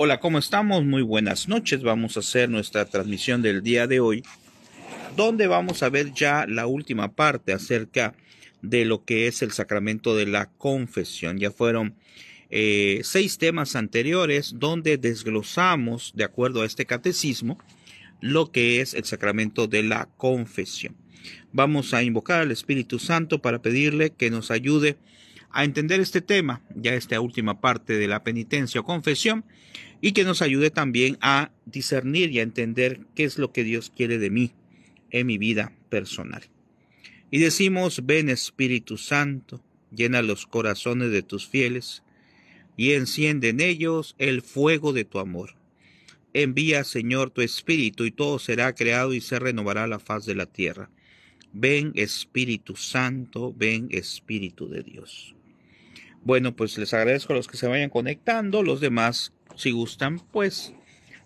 Hola, ¿cómo estamos? Muy buenas noches. Vamos a hacer nuestra transmisión del día de hoy, donde vamos a ver ya la última parte acerca de lo que es el sacramento de la confesión. Ya fueron eh, seis temas anteriores donde desglosamos, de acuerdo a este catecismo, lo que es el sacramento de la confesión. Vamos a invocar al Espíritu Santo para pedirle que nos ayude a entender este tema, ya esta última parte de la penitencia o confesión, y que nos ayude también a discernir y a entender qué es lo que Dios quiere de mí en mi vida personal. Y decimos, ven Espíritu Santo, llena los corazones de tus fieles, y enciende en ellos el fuego de tu amor. Envía, Señor, tu Espíritu, y todo será creado y se renovará la faz de la tierra. Ven Espíritu Santo, ven Espíritu de Dios. Bueno, pues les agradezco a los que se vayan conectando, los demás, si gustan, pues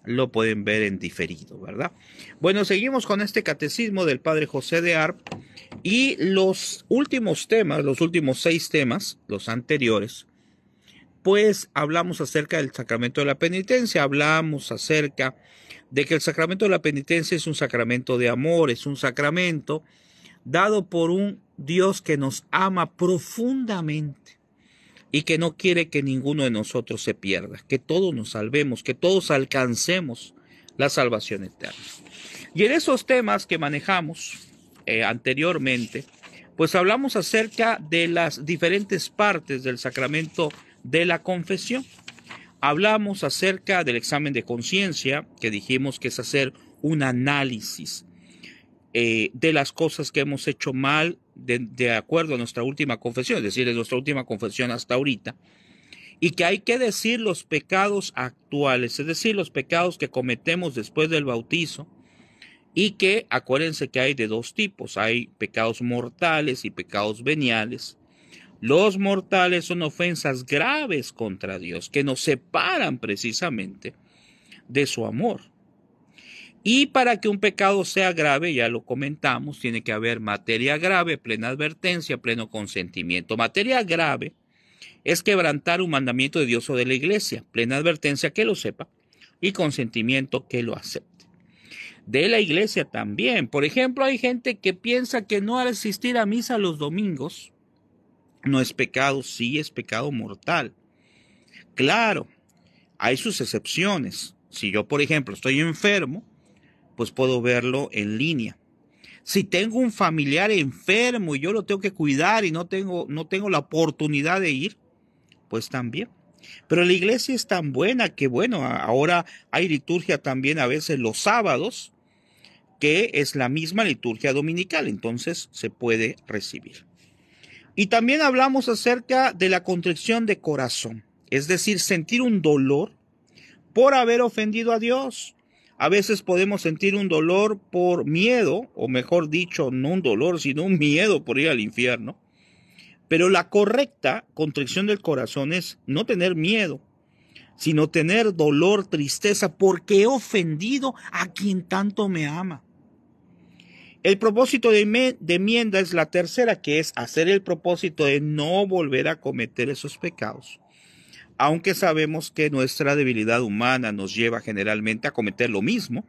lo pueden ver en diferido, ¿verdad? Bueno, seguimos con este catecismo del Padre José de Arp y los últimos temas, los últimos seis temas, los anteriores, pues hablamos acerca del sacramento de la penitencia, hablamos acerca de que el sacramento de la penitencia es un sacramento de amor, es un sacramento dado por un Dios que nos ama profundamente y que no quiere que ninguno de nosotros se pierda, que todos nos salvemos, que todos alcancemos la salvación eterna. Y en esos temas que manejamos eh, anteriormente, pues hablamos acerca de las diferentes partes del sacramento de la confesión. Hablamos acerca del examen de conciencia, que dijimos que es hacer un análisis eh, de las cosas que hemos hecho mal de, de, acuerdo a nuestra última confesión, es decir, de nuestra última confesión hasta ahorita, y que hay que decir los pecados actuales, es decir, los pecados que cometemos después del bautizo, y que acuérdense que hay de dos tipos, hay pecados mortales y pecados veniales. Los mortales son ofensas graves contra Dios que nos separan precisamente de su amor. Y para que un pecado sea grave, ya lo comentamos, tiene que haber materia grave, plena advertencia, pleno consentimiento. Materia grave es quebrantar un mandamiento de Dios o de la iglesia, plena advertencia que lo sepa y consentimiento que lo acepte. De la iglesia también. Por ejemplo, hay gente que piensa que no asistir a misa los domingos no es pecado, sí es pecado mortal. Claro, hay sus excepciones. Si yo, por ejemplo, estoy enfermo, pues puedo verlo en línea. Si tengo un familiar enfermo y yo lo tengo que cuidar y no tengo, no tengo la oportunidad de ir, pues también. Pero la iglesia es tan buena que, bueno, ahora hay liturgia también a veces los sábados, que es la misma liturgia dominical, entonces se puede recibir. Y también hablamos acerca de la contrición de corazón, es decir, sentir un dolor por haber ofendido a Dios a veces podemos sentir un dolor por miedo, o mejor dicho, no un dolor, sino un miedo por ir al infierno. Pero la correcta contrición del corazón es no tener miedo, sino tener dolor, tristeza, porque he ofendido a quien tanto me ama. El propósito de, enmienda es la tercera, que es hacer el propósito de no volver a cometer esos pecados aunque sabemos que nuestra debilidad humana nos lleva generalmente a cometer lo mismo.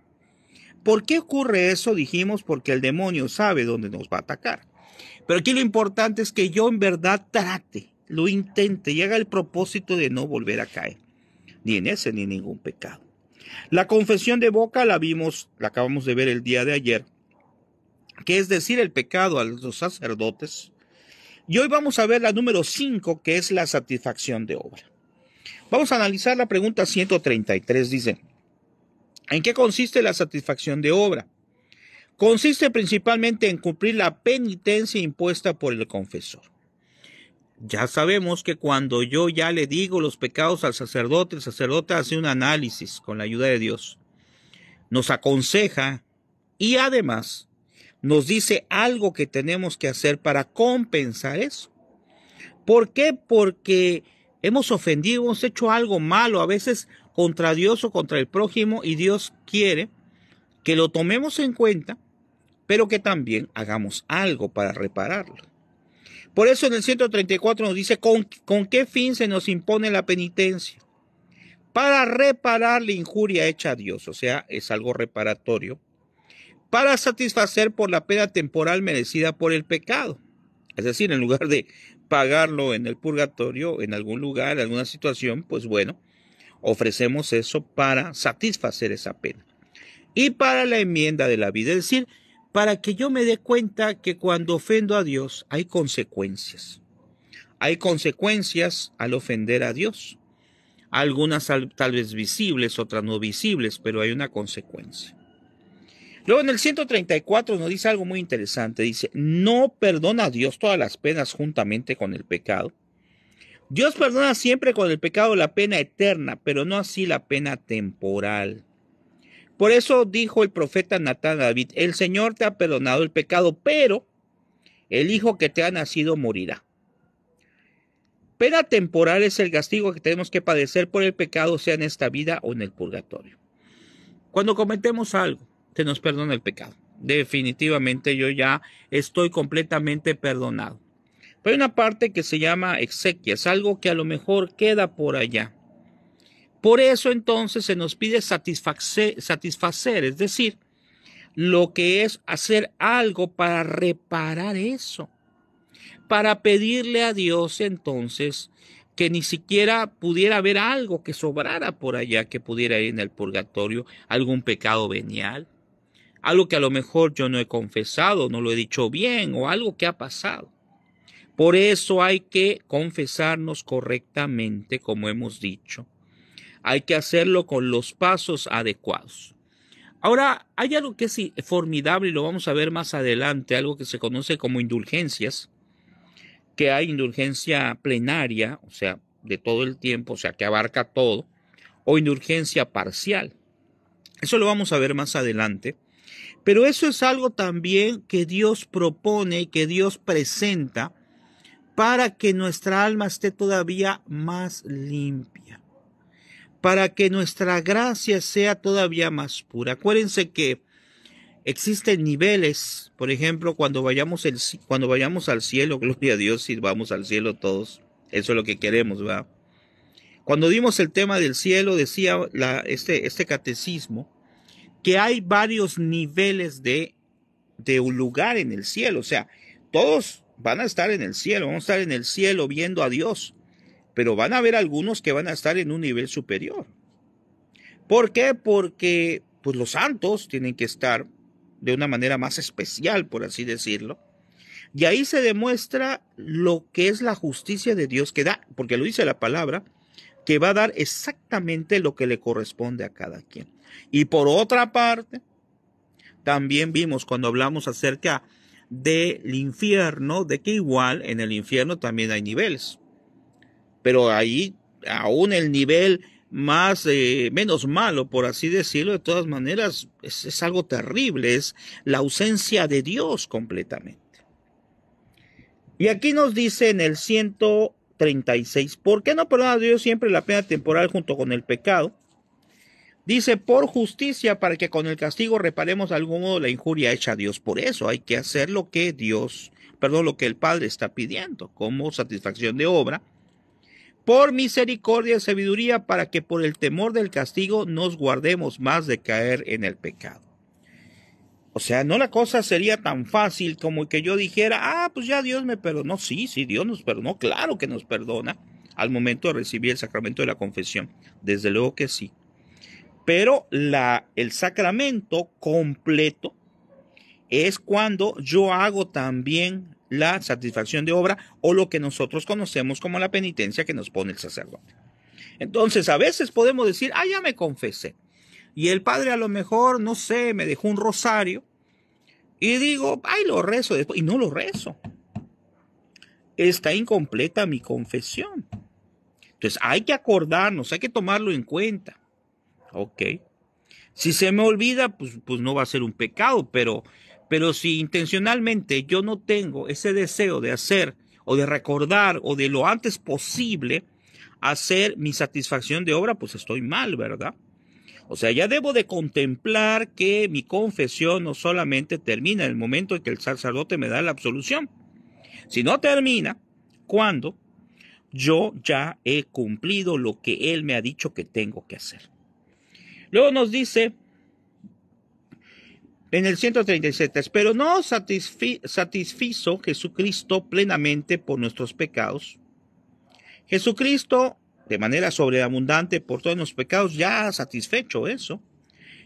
¿Por qué ocurre eso? Dijimos porque el demonio sabe dónde nos va a atacar. Pero aquí lo importante es que yo en verdad trate, lo intente y haga el propósito de no volver a caer, ni en ese ni en ningún pecado. La confesión de boca la vimos, la acabamos de ver el día de ayer, que es decir el pecado a los sacerdotes. Y hoy vamos a ver la número 5, que es la satisfacción de obra. Vamos a analizar la pregunta 133. Dice, ¿en qué consiste la satisfacción de obra? Consiste principalmente en cumplir la penitencia impuesta por el confesor. Ya sabemos que cuando yo ya le digo los pecados al sacerdote, el sacerdote hace un análisis con la ayuda de Dios, nos aconseja y además nos dice algo que tenemos que hacer para compensar eso. ¿Por qué? Porque hemos ofendido, hemos hecho algo malo, a veces contra Dios o contra el prójimo, y Dios quiere que lo tomemos en cuenta, pero que también hagamos algo para repararlo. Por eso en el 134 nos dice, ¿con, ¿con qué fin se nos impone la penitencia? Para reparar la injuria hecha a Dios, o sea, es algo reparatorio, para satisfacer por la pena temporal merecida por el pecado es decir, en lugar de pagarlo en el purgatorio, en algún lugar, en alguna situación, pues bueno, ofrecemos eso para satisfacer esa pena. Y para la enmienda de la vida, es decir, para que yo me dé cuenta que cuando ofendo a Dios hay consecuencias. Hay consecuencias al ofender a Dios. Algunas tal vez visibles, otras no visibles, pero hay una consecuencia. Luego en el 134 nos dice algo muy interesante. Dice, no perdona a Dios todas las penas juntamente con el pecado. Dios perdona siempre con el pecado la pena eterna, pero no así la pena temporal. Por eso dijo el profeta Natán David, el Señor te ha perdonado el pecado, pero el hijo que te ha nacido morirá. Pena temporal es el castigo que tenemos que padecer por el pecado, sea en esta vida o en el purgatorio. Cuando cometemos algo, te nos perdona el pecado. Definitivamente yo ya estoy completamente perdonado. Pero hay una parte que se llama exequias, algo que a lo mejor queda por allá. Por eso entonces se nos pide satisfacer, satisfacer, es decir, lo que es hacer algo para reparar eso, para pedirle a Dios entonces que ni siquiera pudiera haber algo que sobrara por allá, que pudiera ir en el purgatorio, algún pecado venial, algo que a lo mejor yo no he confesado, no lo he dicho bien o algo que ha pasado. Por eso hay que confesarnos correctamente, como hemos dicho. Hay que hacerlo con los pasos adecuados. Ahora, hay algo que es formidable y lo vamos a ver más adelante, algo que se conoce como indulgencias, que hay indulgencia plenaria, o sea, de todo el tiempo, o sea, que abarca todo, o indulgencia parcial. Eso lo vamos a ver más adelante. Pero eso es algo también que Dios propone, y que Dios presenta, para que nuestra alma esté todavía más limpia, para que nuestra gracia sea todavía más pura. Acuérdense que existen niveles, por ejemplo, cuando vayamos, el, cuando vayamos al cielo, gloria a Dios, si vamos al cielo todos, eso es lo que queremos, ¿va? Cuando dimos el tema del cielo, decía la, este, este catecismo, que hay varios niveles de, de un lugar en el cielo. O sea, todos van a estar en el cielo, van a estar en el cielo viendo a Dios, pero van a haber algunos que van a estar en un nivel superior. ¿Por qué? Porque pues, los santos tienen que estar de una manera más especial, por así decirlo. Y ahí se demuestra lo que es la justicia de Dios que da, porque lo dice la palabra, que va a dar exactamente lo que le corresponde a cada quien. Y por otra parte, también vimos cuando hablamos acerca del infierno, de que igual en el infierno también hay niveles. Pero ahí, aún el nivel más eh, menos malo, por así decirlo, de todas maneras, es, algo terrible, es la ausencia de Dios completamente. Y aquí nos dice en el 136, ¿por qué no perdona Dios siempre la pena temporal junto con el pecado? Dice, por justicia, para que con el castigo reparemos de algún modo la injuria hecha a Dios. Por eso hay que hacer lo que Dios, perdón, lo que el Padre está pidiendo como satisfacción de obra. Por misericordia y sabiduría, para que por el temor del castigo nos guardemos más de caer en el pecado. O sea, no la cosa sería tan fácil como que yo dijera, ah, pues ya Dios me perdonó. Sí, sí, Dios nos perdonó, claro que nos perdona al momento de recibir el sacramento de la confesión. Desde luego que sí. Pero la, el sacramento completo es cuando yo hago también la satisfacción de obra o lo que nosotros conocemos como la penitencia que nos pone el sacerdote. Entonces, a veces podemos decir, ah, ya me confesé. Y el padre a lo mejor, no sé, me dejó un rosario y digo, ay, lo rezo después. Y no lo rezo. Está incompleta mi confesión. Entonces, hay que acordarnos, hay que tomarlo en cuenta. Ok. Si se me olvida, pues, pues no va a ser un pecado, pero, pero si intencionalmente yo no tengo ese deseo de hacer o de recordar o de lo antes posible hacer mi satisfacción de obra, pues estoy mal, ¿verdad? O sea, ya debo de contemplar que mi confesión no solamente termina en el momento en que el sacerdote me da la absolución, sino termina cuando yo ya he cumplido lo que él me ha dicho que tengo que hacer. Luego nos dice en el 137, pero no satisfizo Jesucristo plenamente por nuestros pecados. Jesucristo, de manera sobreabundante por todos los pecados, ya ha satisfecho eso.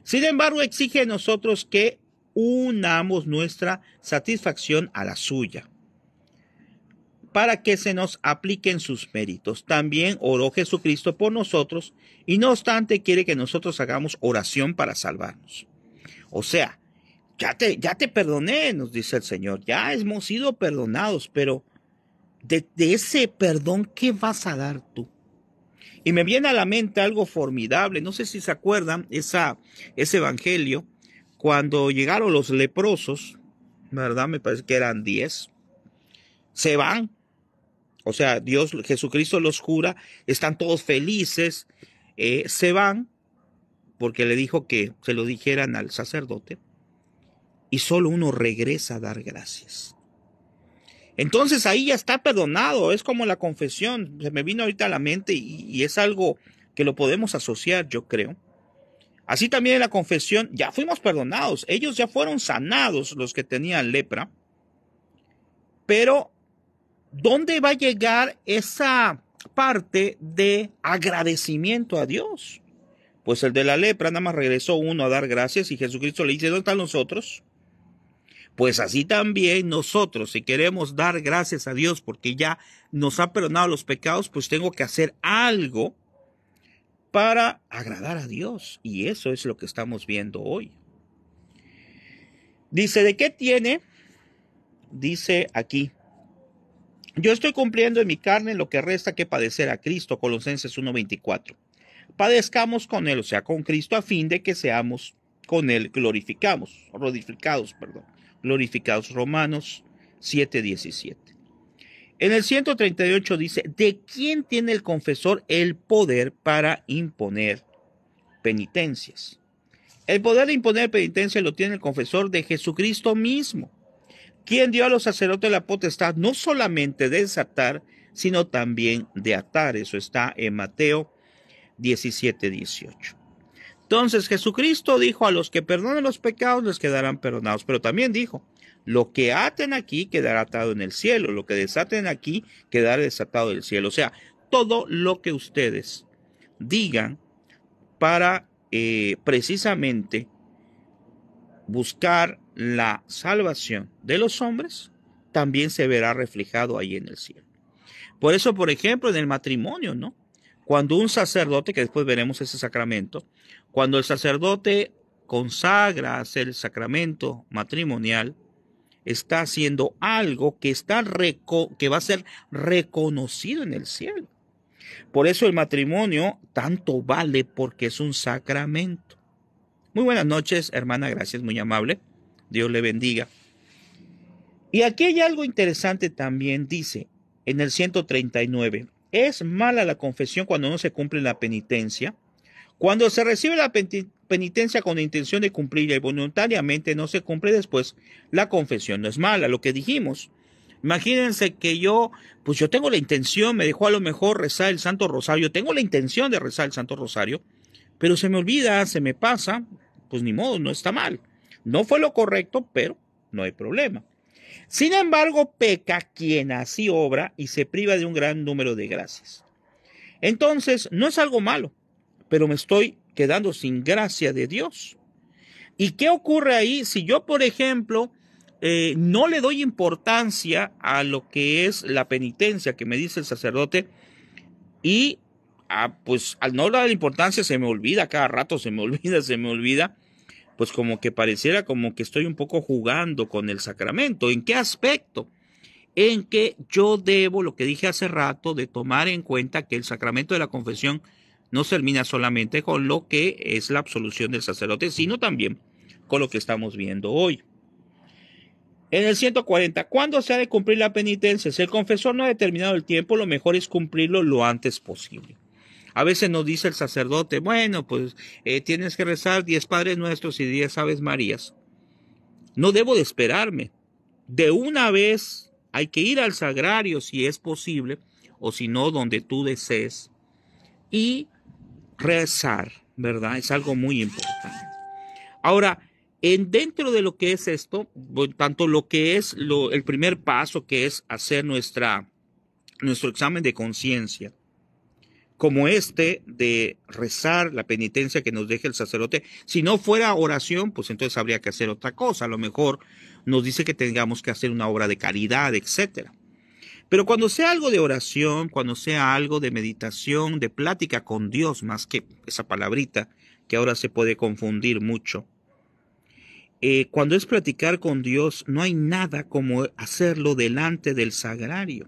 Sin embargo, exige a nosotros que unamos nuestra satisfacción a la suya para que se nos apliquen sus méritos. También oró Jesucristo por nosotros y no obstante quiere que nosotros hagamos oración para salvarnos. O sea, ya te, ya te perdoné, nos dice el Señor, ya hemos sido perdonados, pero de, ese perdón, ¿qué vas a dar tú? Y me viene a la mente algo formidable, no sé si se acuerdan esa, ese evangelio, cuando llegaron los leprosos, ¿verdad? Me parece que eran diez, se van o sea, Dios, Jesucristo los jura, están todos felices, eh, se van, porque le dijo que se lo dijeran al sacerdote, y solo uno regresa a dar gracias. Entonces ahí ya está perdonado, es como la confesión, se me vino ahorita a la mente y, y es algo que lo podemos asociar, yo creo. Así también en la confesión, ya fuimos perdonados, ellos ya fueron sanados los que tenían lepra, pero ¿dónde va a llegar esa parte de agradecimiento a Dios? Pues el de la lepra nada más regresó uno a dar gracias y Jesucristo le dice, ¿dónde están nosotros? Pues así también nosotros, si queremos dar gracias a Dios porque ya nos ha perdonado los pecados, pues tengo que hacer algo para agradar a Dios. Y eso es lo que estamos viendo hoy. Dice, ¿de qué tiene? Dice aquí, yo estoy cumpliendo en mi carne lo que resta que padecer a Cristo, Colosenses 1.24. Padezcamos con Él, o sea, con Cristo, a fin de que seamos con Él glorificamos, glorificados, perdón, glorificados, Romanos 7.17. En el 138 dice, ¿de quién tiene el confesor el poder para imponer penitencias? El poder de imponer penitencias lo tiene el confesor de Jesucristo mismo quien dio a los sacerdotes la potestad no solamente de desatar, sino también de atar. Eso está en Mateo 17, 18. Entonces Jesucristo dijo a los que perdonen los pecados les quedarán perdonados, pero también dijo, lo que aten aquí quedará atado en el cielo, lo que desaten aquí quedará desatado del cielo. O sea, todo lo que ustedes digan para eh, precisamente buscar la salvación de los hombres también se verá reflejado ahí en el cielo. Por eso, por ejemplo, en el matrimonio, ¿no? Cuando un sacerdote, que después veremos ese sacramento, cuando el sacerdote consagra el sacramento matrimonial, está haciendo algo que, está que va a ser reconocido en el cielo. Por eso el matrimonio tanto vale porque es un sacramento. Muy buenas noches, hermana, gracias, muy amable. Dios le bendiga. Y aquí hay algo interesante también, dice en el 139, es mala la confesión cuando no se cumple la penitencia. Cuando se recibe la penitencia con la intención de cumplirla y voluntariamente no se cumple después, la confesión no es mala, lo que dijimos. Imagínense que yo, pues yo tengo la intención, me dejó a lo mejor rezar el Santo Rosario, tengo la intención de rezar el Santo Rosario, pero se me olvida, se me pasa, pues ni modo, no está mal. No fue lo correcto, pero no hay problema. Sin embargo, peca quien así obra y se priva de un gran número de gracias. Entonces, no es algo malo, pero me estoy quedando sin gracia de Dios. ¿Y qué ocurre ahí si yo, por ejemplo, eh, no le doy importancia a lo que es la penitencia que me dice el sacerdote y ah, pues al no darle importancia se me olvida, cada rato se me olvida, se me olvida pues como que pareciera como que estoy un poco jugando con el sacramento. ¿En qué aspecto? En que yo debo, lo que dije hace rato, de tomar en cuenta que el sacramento de la confesión no termina solamente con lo que es la absolución del sacerdote, sino también con lo que estamos viendo hoy. En el 140, ¿cuándo se ha de cumplir la penitencia? Si el confesor no ha determinado el tiempo, lo mejor es cumplirlo lo antes posible. A veces nos dice el sacerdote, bueno, pues eh, tienes que rezar diez Padres Nuestros y diez Aves Marías. No debo de esperarme. De una vez hay que ir al sagrario si es posible, o si no, donde tú desees, y rezar, ¿verdad? Es algo muy importante. Ahora, en dentro de lo que es esto, tanto lo que es lo, el primer paso que es hacer nuestra, nuestro examen de conciencia, como este de rezar la penitencia que nos deje el sacerdote. Si no fuera oración, pues entonces habría que hacer otra cosa. A lo mejor nos dice que tengamos que hacer una obra de caridad, etcétera. Pero cuando sea algo de oración, cuando sea algo de meditación, de plática con Dios, más que esa palabrita que ahora se puede confundir mucho, eh, cuando es platicar con Dios, no hay nada como hacerlo delante del sagrario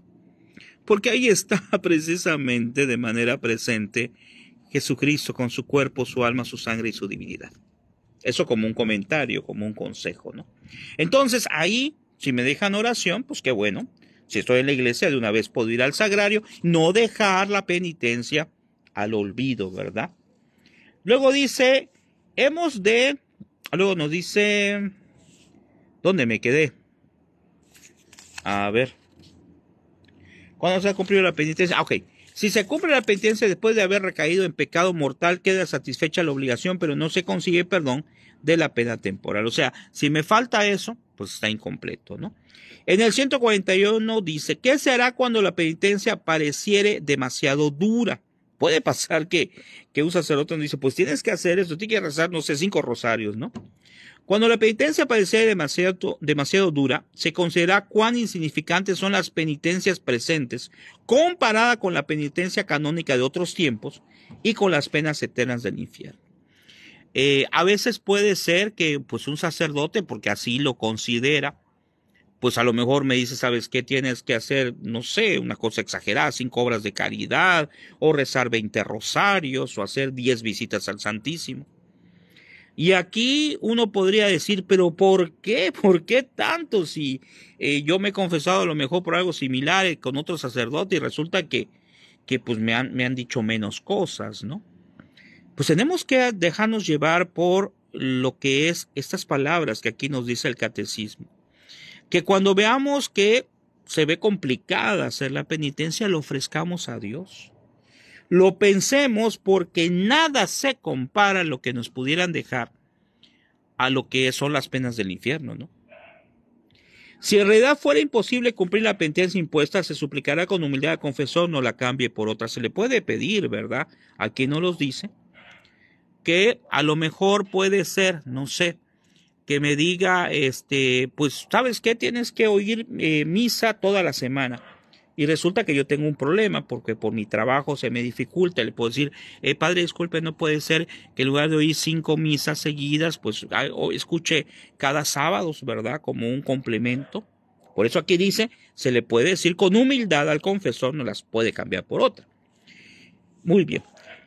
porque ahí está precisamente de manera presente Jesucristo con su cuerpo, su alma, su sangre y su divinidad. Eso como un comentario, como un consejo, ¿no? Entonces ahí, si me dejan oración, pues qué bueno. Si estoy en la iglesia, de una vez puedo ir al sagrario, no dejar la penitencia al olvido, ¿verdad? Luego dice, hemos de, luego nos dice, ¿dónde me quedé? A ver, cuando se ha cumplido la penitencia. Ah, ok, si se cumple la penitencia después de haber recaído en pecado mortal, queda satisfecha la obligación, pero no se consigue perdón de la pena temporal. O sea, si me falta eso, pues está incompleto, ¿no? En el 141 dice, ¿qué se hará cuando la penitencia pareciere demasiado dura? Puede pasar que, que un sacerdote nos dice, pues tienes que hacer esto, tienes que rezar, no sé, cinco rosarios, ¿no? Cuando la penitencia parece demasiado, demasiado dura, se considera cuán insignificantes son las penitencias presentes comparada con la penitencia canónica de otros tiempos y con las penas eternas del infierno. Eh, a veces puede ser que pues un sacerdote, porque así lo considera, pues a lo mejor me dice, ¿sabes qué? Tienes que hacer, no sé, una cosa exagerada, cinco obras de caridad, o rezar 20 rosarios, o hacer 10 visitas al Santísimo. Y aquí uno podría decir, pero ¿por qué? ¿Por qué tanto? Si eh, yo me he confesado a lo mejor por algo similar eh, con otro sacerdote y resulta que, que pues me han, me han dicho menos cosas, ¿no? Pues tenemos que dejarnos llevar por lo que es estas palabras que aquí nos dice el catecismo. Que cuando veamos que se ve complicada hacer la penitencia, lo ofrezcamos a Dios lo pensemos porque nada se compara lo que nos pudieran dejar a lo que son las penas del infierno, ¿no? Si en realidad fuera imposible cumplir la penitencia impuesta, se suplicará con humildad al confesor, no la cambie por otra. Se le puede pedir, ¿verdad? Aquí no los dice, que a lo mejor puede ser, no sé, que me diga, este, pues, ¿sabes qué? Tienes que oír eh, misa toda la semana y resulta que yo tengo un problema porque por mi trabajo se me dificulta. Le puedo decir, eh, padre, disculpe, no puede ser que en lugar de oír cinco misas seguidas, pues escuche cada sábado, ¿verdad? Como un complemento. Por eso aquí dice, se le puede decir con humildad al confesor, no las puede cambiar por otra. Muy bien.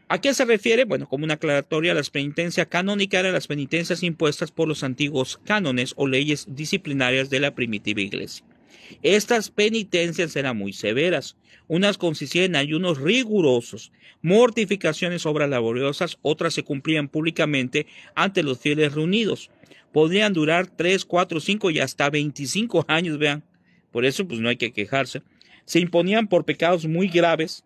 ¿A qué se refiere? Bueno, como una aclaratoria, las penitencias canónicas eran las penitencias impuestas por los antiguos cánones o leyes disciplinarias de la primitiva iglesia. Estas penitencias eran muy severas. Unas consistían en ayunos rigurosos, mortificaciones, obras laboriosas, otras se cumplían públicamente ante los fieles reunidos. Podrían durar 3, 4, 5 y hasta 25 años, vean. Por eso, pues no hay que quejarse. Se imponían por pecados muy graves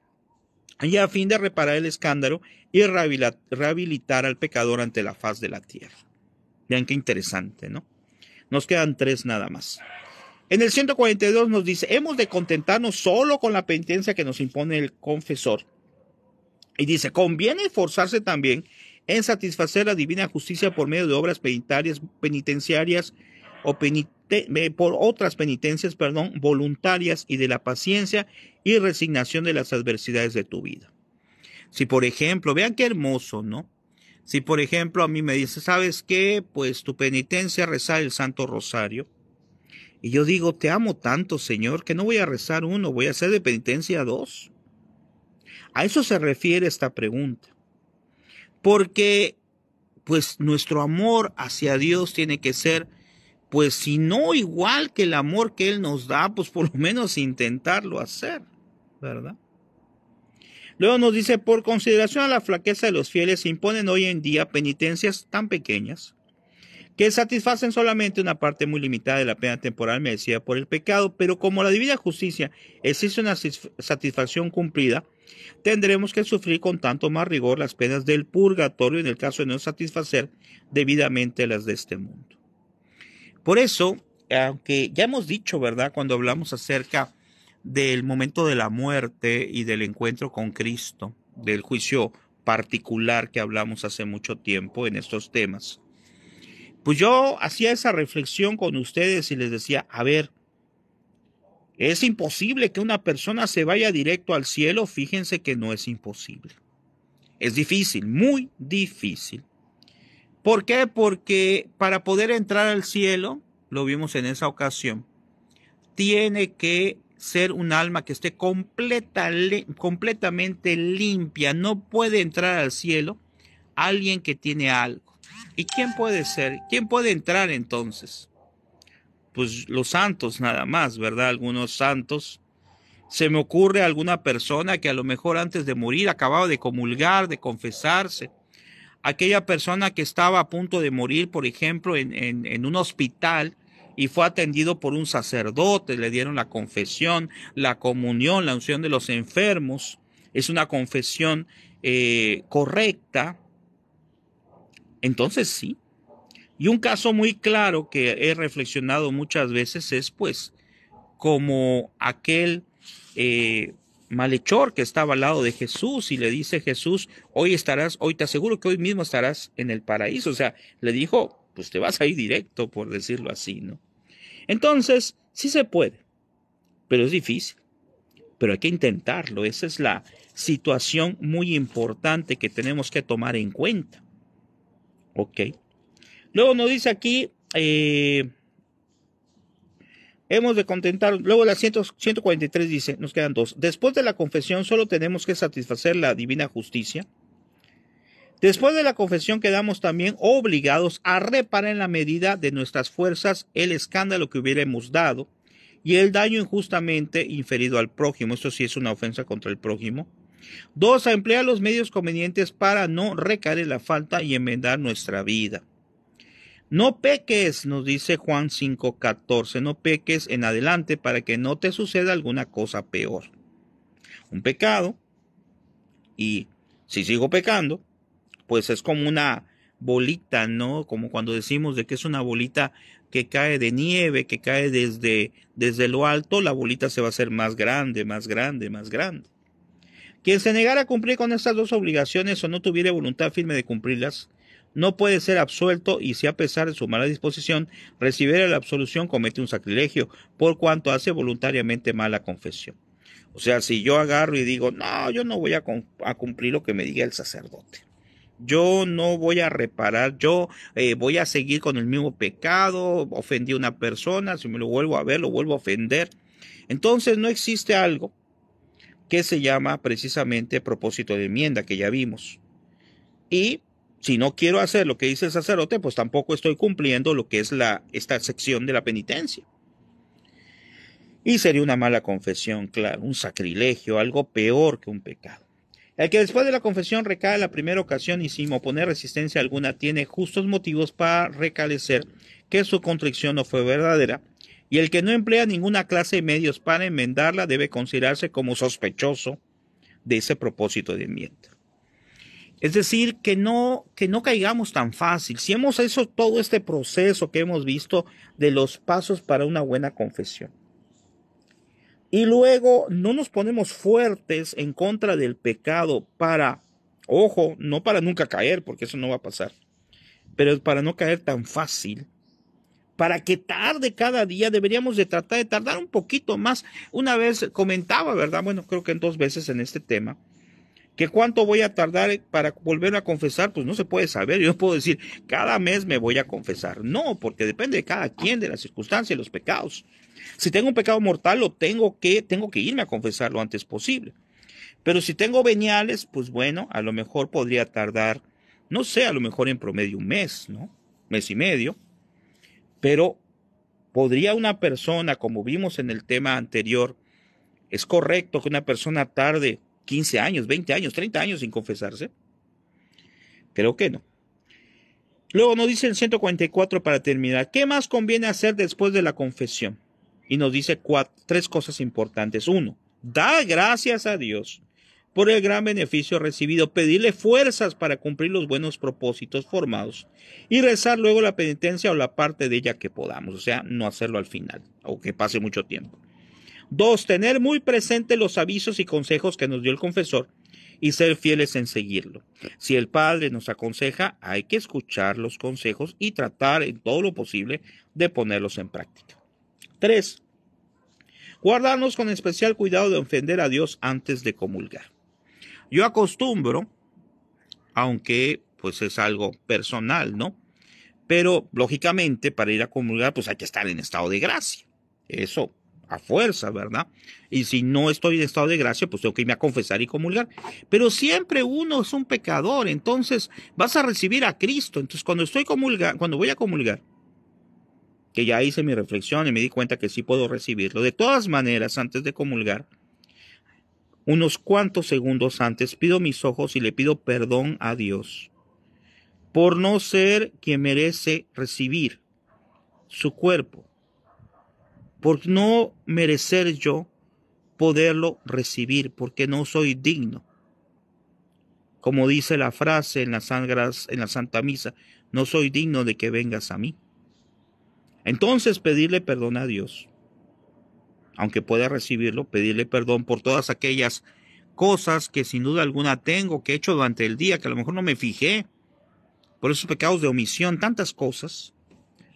y a fin de reparar el escándalo y rehabilitar al pecador ante la faz de la tierra. Vean qué interesante, ¿no? Nos quedan tres nada más. En el 142 nos dice, hemos de contentarnos solo con la penitencia que nos impone el confesor. Y dice, conviene esforzarse también en satisfacer la divina justicia por medio de obras penitarias, penitenciarias o eh, por otras penitencias, perdón, voluntarias y de la paciencia y resignación de las adversidades de tu vida. Si por ejemplo, vean qué hermoso, ¿no? Si por ejemplo a mí me dice, ¿sabes qué? Pues tu penitencia rezar el Santo Rosario y yo digo, te amo tanto, Señor, que no voy a rezar uno, voy a hacer de penitencia dos. A eso se refiere esta pregunta. Porque, pues, nuestro amor hacia Dios tiene que ser, pues, si no igual que el amor que Él nos da, pues por lo menos intentarlo hacer, ¿verdad? Luego nos dice, por consideración a la flaqueza de los fieles, se imponen hoy en día penitencias tan pequeñas que satisfacen solamente una parte muy limitada de la pena temporal merecida por el pecado, pero como la divina justicia existe una satisfacción cumplida, tendremos que sufrir con tanto más rigor las penas del purgatorio en el caso de no satisfacer debidamente las de este mundo. Por eso, aunque ya hemos dicho, ¿verdad?, cuando hablamos acerca del momento de la muerte y del encuentro con Cristo, del juicio particular que hablamos hace mucho tiempo en estos temas, pues yo hacía esa reflexión con ustedes y les decía, a ver, es imposible que una persona se vaya directo al cielo, fíjense que no es imposible. Es difícil, muy difícil. ¿Por qué? Porque para poder entrar al cielo, lo vimos en esa ocasión, tiene que ser un alma que esté completamente limpia. No puede entrar al cielo alguien que tiene algo. ¿Y quién puede ser? ¿Quién puede entrar entonces? Pues los santos nada más, ¿verdad? Algunos santos. Se me ocurre alguna persona que a lo mejor antes de morir acababa de comulgar, de confesarse. Aquella persona que estaba a punto de morir, por ejemplo, en, un hospital y fue atendido por un sacerdote, le dieron la confesión, la comunión, la unción de los enfermos. Es una confesión eh, correcta, entonces sí. Y un caso muy claro que he reflexionado muchas veces es pues como aquel eh, malhechor que estaba al lado de Jesús y le dice Jesús, hoy estarás, hoy te aseguro que hoy mismo estarás en el paraíso. O sea, le dijo, pues te vas a ir directo, por decirlo así, ¿no? Entonces, sí se puede, pero es difícil. Pero hay que intentarlo. Esa es la situación muy importante que tenemos que tomar en cuenta. Ok. Luego nos dice aquí, eh, hemos de contentar, luego la 143 dice, nos quedan dos, después de la confesión solo tenemos que satisfacer la divina justicia. Después de la confesión quedamos también obligados a reparar en la medida de nuestras fuerzas el escándalo que hubiéramos dado y el daño injustamente inferido al prójimo. Esto sí es una ofensa contra el prójimo Dos, a emplear los medios convenientes para no recaer en la falta y enmendar nuestra vida. No peques, nos dice Juan 5:14, no peques en adelante para que no te suceda alguna cosa peor. Un pecado, y si sigo pecando, pues es como una bolita, ¿no? Como cuando decimos de que es una bolita que cae de nieve, que cae desde, desde lo alto, la bolita se va a hacer más grande, más grande, más grande. Quien se negara a cumplir con estas dos obligaciones o no tuviera voluntad firme de cumplirlas, no puede ser absuelto y si a pesar de su mala disposición recibiera la absolución comete un sacrilegio por cuanto hace voluntariamente mala confesión. O sea, si yo agarro y digo, no, yo no voy a, cumplir lo que me diga el sacerdote. Yo no voy a reparar, yo eh, voy a seguir con el mismo pecado, ofendí a una persona, si me lo vuelvo a ver, lo vuelvo a ofender. Entonces no existe algo que se llama precisamente propósito de enmienda, que ya vimos. Y si no quiero hacer lo que dice el sacerdote, pues tampoco estoy cumpliendo lo que es la, esta sección de la penitencia. Y sería una mala confesión, claro, un sacrilegio, algo peor que un pecado. El que después de la confesión recae la primera ocasión y sin oponer resistencia alguna tiene justos motivos para recalecer que su contrición no fue verdadera y el que no emplea ninguna clase de medios para enmendarla debe considerarse como sospechoso de ese propósito de enmienda. Es decir, que no, que no caigamos tan fácil. Si hemos hecho todo este proceso que hemos visto de los pasos para una buena confesión. Y luego no nos ponemos fuertes en contra del pecado para, ojo, no para nunca caer, porque eso no va a pasar, pero para no caer tan fácil para que tarde cada día, deberíamos de tratar de tardar un poquito más. Una vez comentaba, ¿verdad? Bueno, creo que en dos veces en este tema, que cuánto voy a tardar para volver a confesar, pues no se puede saber. Yo puedo decir, cada mes me voy a confesar. No, porque depende de cada quien, de las circunstancias, de los pecados. Si tengo un pecado mortal, lo tengo que, tengo que irme a confesar lo antes posible. Pero si tengo veniales, pues bueno, a lo mejor podría tardar, no sé, a lo mejor en promedio un mes, ¿no? Mes y medio pero ¿podría una persona, como vimos en el tema anterior, es correcto que una persona tarde 15 años, 20 años, 30 años sin confesarse? Creo que no. Luego nos dice el 144 para terminar, ¿qué más conviene hacer después de la confesión? Y nos dice tres cosas importantes. Uno, da gracias a Dios por el gran beneficio recibido, pedirle fuerzas para cumplir los buenos propósitos formados y rezar luego la penitencia o la parte de ella que podamos, o sea, no hacerlo al final o que pase mucho tiempo. Dos, tener muy presentes los avisos y consejos que nos dio el confesor y ser fieles en seguirlo. Si el Padre nos aconseja, hay que escuchar los consejos y tratar en todo lo posible de ponerlos en práctica. Tres, guardarnos con especial cuidado de ofender a Dios antes de comulgar. Yo acostumbro, aunque pues es algo personal, ¿no? Pero lógicamente para ir a comulgar pues hay que estar en estado de gracia. Eso a fuerza, ¿verdad? Y si no estoy en estado de gracia, pues tengo que irme a confesar y comulgar. Pero siempre uno es un pecador, entonces vas a recibir a Cristo. Entonces cuando estoy comulgar, cuando voy a comulgar, que ya hice mi reflexión y me di cuenta que sí puedo recibirlo. De todas maneras, antes de comulgar, unos cuantos segundos antes pido mis ojos y le pido perdón a Dios por no ser quien merece recibir su cuerpo, por no merecer yo poderlo recibir, porque no soy digno. Como dice la frase en la, en la Santa Misa, no soy digno de que vengas a mí. Entonces pedirle perdón a Dios aunque pueda recibirlo, pedirle perdón por todas aquellas cosas que sin duda alguna tengo, que he hecho durante el día, que a lo mejor no me fijé, por esos pecados de omisión, tantas cosas.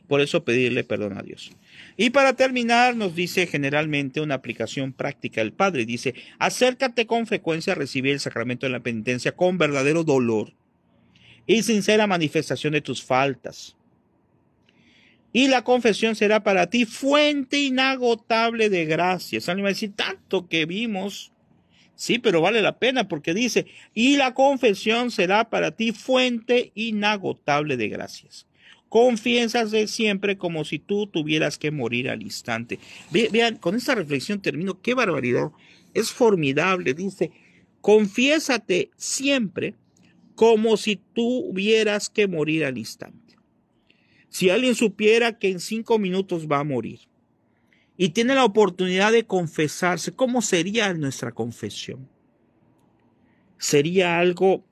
Por eso pedirle perdón a Dios. Y para terminar, nos dice generalmente una aplicación práctica el Padre. Dice, acércate con frecuencia a recibir el sacramento de la penitencia con verdadero dolor y sincera manifestación de tus faltas y la confesión será para ti fuente inagotable de gracias. Alguien va decir, tanto que vimos. Sí, pero vale la pena porque dice, y la confesión será para ti fuente inagotable de gracias. Confiésate siempre como si tú tuvieras que morir al instante. vean, con esta reflexión termino, qué barbaridad. Es formidable, dice, confiésate siempre como si tú tuvieras que morir al instante. Si alguien supiera que en cinco minutos va a morir y tiene la oportunidad de confesarse, ¿cómo sería nuestra confesión? Sería algo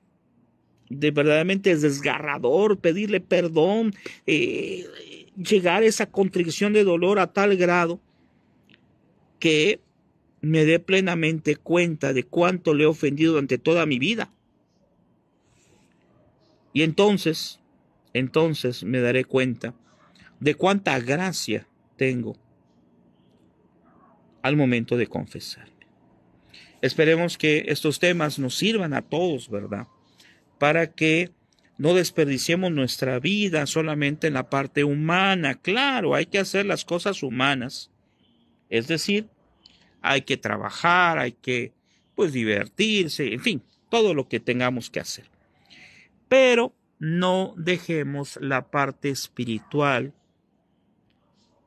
de verdaderamente desgarrador pedirle perdón, eh, llegar a esa contrición de dolor a tal grado que me dé plenamente cuenta de cuánto le he ofendido durante toda mi vida. Y entonces entonces me daré cuenta de cuánta gracia tengo al momento de confesarme. Esperemos que estos temas nos sirvan a todos, ¿verdad? Para que no desperdiciemos nuestra vida solamente en la parte humana. Claro, hay que hacer las cosas humanas. Es decir, hay que trabajar, hay que pues divertirse, en fin, todo lo que tengamos que hacer. Pero no dejemos la parte espiritual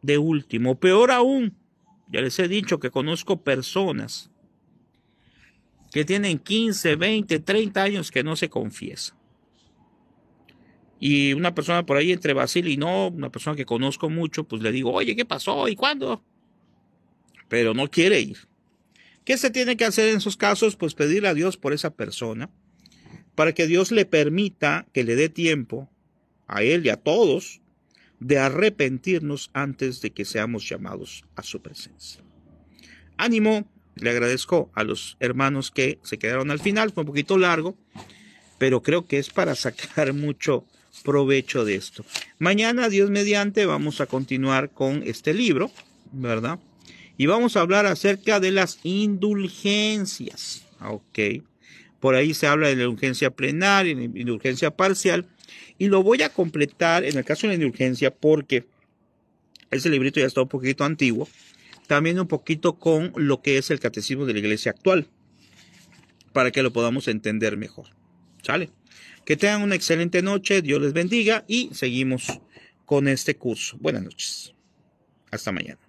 de último. Peor aún, ya les he dicho que conozco personas que tienen 15, 20, 30 años que no se confiesan. Y una persona por ahí entre Basil y no, una persona que conozco mucho, pues le digo, oye, ¿qué pasó? ¿Y cuándo? Pero no quiere ir. ¿Qué se tiene que hacer en esos casos? Pues pedirle a Dios por esa persona para que Dios le permita que le dé tiempo a él y a todos de arrepentirnos antes de que seamos llamados a su presencia. Ánimo, le agradezco a los hermanos que se quedaron al final, fue un poquito largo, pero creo que es para sacar mucho provecho de esto. Mañana, Dios mediante, vamos a continuar con este libro, ¿verdad? Y vamos a hablar acerca de las indulgencias, ¿ok? Por ahí se habla de la urgencia plenaria, de la urgencia parcial. Y lo voy a completar en el caso de la urgencia porque ese librito ya está un poquito antiguo. También un poquito con lo que es el catecismo de la iglesia actual. Para que lo podamos entender mejor. ¿Sale? Que tengan una excelente noche. Dios les bendiga. Y seguimos con este curso. Buenas noches. Hasta mañana.